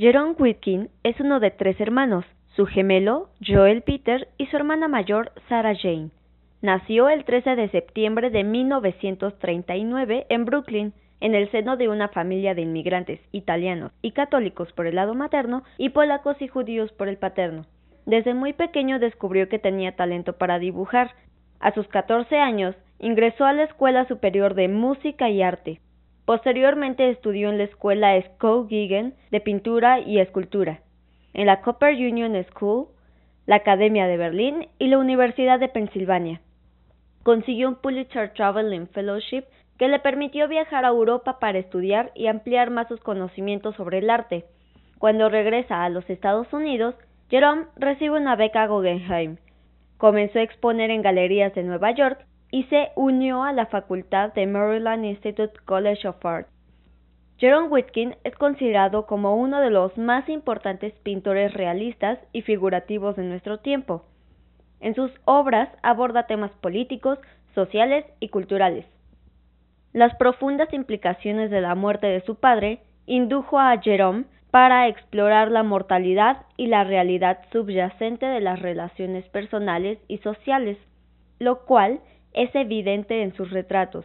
Jerome Whitkin es uno de tres hermanos, su gemelo, Joel Peter, y su hermana mayor, Sarah Jane. Nació el 13 de septiembre de 1939 en Brooklyn, en el seno de una familia de inmigrantes italianos y católicos por el lado materno y polacos y judíos por el paterno. Desde muy pequeño descubrió que tenía talento para dibujar. A sus 14 años, ingresó a la Escuela Superior de Música y Arte, Posteriormente estudió en la escuela Skowgigen de pintura y escultura, en la Copper Union School, la Academia de Berlín y la Universidad de Pensilvania. Consiguió un Pulitzer Traveling Fellowship que le permitió viajar a Europa para estudiar y ampliar más sus conocimientos sobre el arte. Cuando regresa a los Estados Unidos, Jerome recibe una beca Guggenheim. Comenzó a exponer en galerías de Nueva York y se unió a la facultad de Maryland Institute College of Art. Jerome Whitkin es considerado como uno de los más importantes pintores realistas y figurativos de nuestro tiempo. En sus obras aborda temas políticos, sociales y culturales. Las profundas implicaciones de la muerte de su padre indujo a Jerome para explorar la mortalidad y la realidad subyacente de las relaciones personales y sociales, lo cual es evidente en sus retratos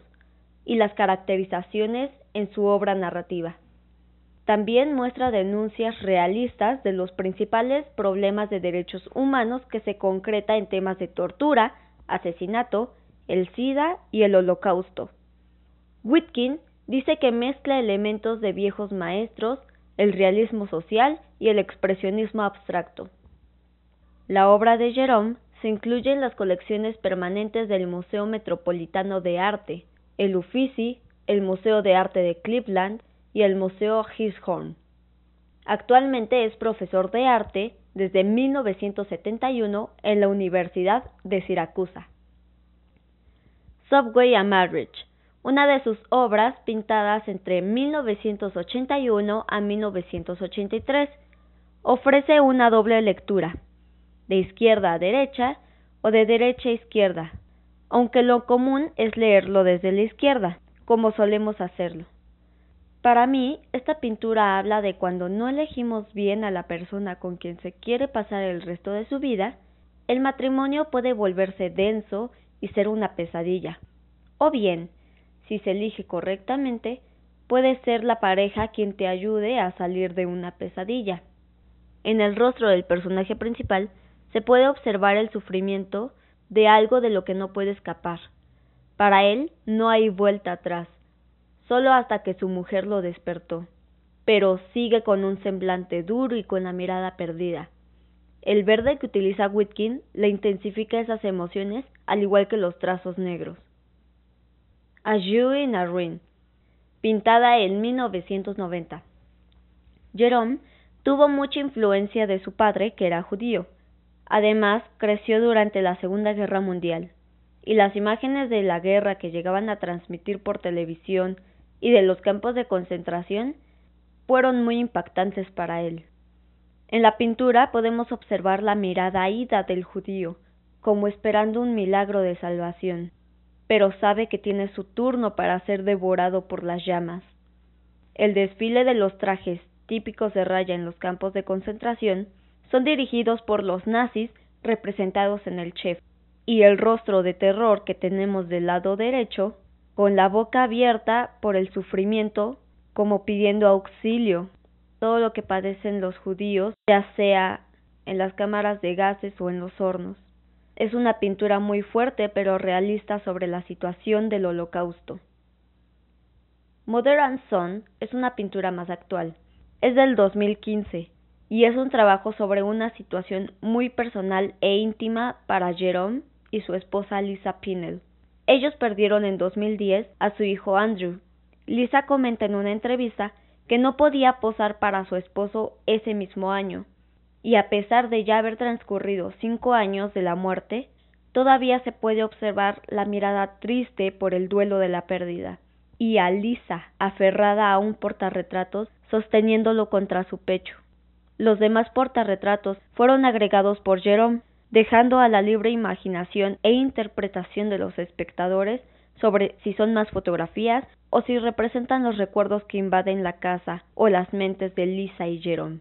y las caracterizaciones en su obra narrativa. También muestra denuncias realistas de los principales problemas de derechos humanos que se concreta en temas de tortura, asesinato, el SIDA y el holocausto. Whitkin dice que mezcla elementos de viejos maestros, el realismo social y el expresionismo abstracto. La obra de Jerome se incluyen las colecciones permanentes del Museo Metropolitano de Arte, el Uffizi, el Museo de Arte de Cleveland y el Museo Hirschhorn. Actualmente es profesor de arte desde 1971 en la Universidad de Siracusa. Subway a Marriage, una de sus obras pintadas entre 1981 a 1983, ofrece una doble lectura, de izquierda a derecha o de derecha a izquierda, aunque lo común es leerlo desde la izquierda, como solemos hacerlo. Para mí, esta pintura habla de cuando no elegimos bien a la persona con quien se quiere pasar el resto de su vida, el matrimonio puede volverse denso y ser una pesadilla. O bien, si se elige correctamente, puede ser la pareja quien te ayude a salir de una pesadilla. En el rostro del personaje principal se puede observar el sufrimiento de algo de lo que no puede escapar. Para él no hay vuelta atrás, solo hasta que su mujer lo despertó, pero sigue con un semblante duro y con la mirada perdida. El verde que utiliza Whitkin le intensifica esas emociones al igual que los trazos negros. A Jew in a Ruin, pintada en 1990. Jerome tuvo mucha influencia de su padre, que era judío. Además, creció durante la Segunda Guerra Mundial, y las imágenes de la guerra que llegaban a transmitir por televisión y de los campos de concentración fueron muy impactantes para él. En la pintura podemos observar la mirada ida del judío, como esperando un milagro de salvación, pero sabe que tiene su turno para ser devorado por las llamas. El desfile de los trajes típicos de raya en los campos de concentración son dirigidos por los nazis representados en el chef, y el rostro de terror que tenemos del lado derecho, con la boca abierta por el sufrimiento, como pidiendo auxilio. Todo lo que padecen los judíos, ya sea en las cámaras de gases o en los hornos. Es una pintura muy fuerte pero realista sobre la situación del holocausto. Modern Son es una pintura más actual. Es del 2015 y es un trabajo sobre una situación muy personal e íntima para Jerome y su esposa Lisa Pinel. Ellos perdieron en 2010 a su hijo Andrew. Lisa comenta en una entrevista que no podía posar para su esposo ese mismo año, y a pesar de ya haber transcurrido cinco años de la muerte, todavía se puede observar la mirada triste por el duelo de la pérdida, y a Lisa aferrada a un portarretratos sosteniéndolo contra su pecho. Los demás portarretratos fueron agregados por Jerome, dejando a la libre imaginación e interpretación de los espectadores sobre si son más fotografías o si representan los recuerdos que invaden la casa o las mentes de Lisa y Jerome.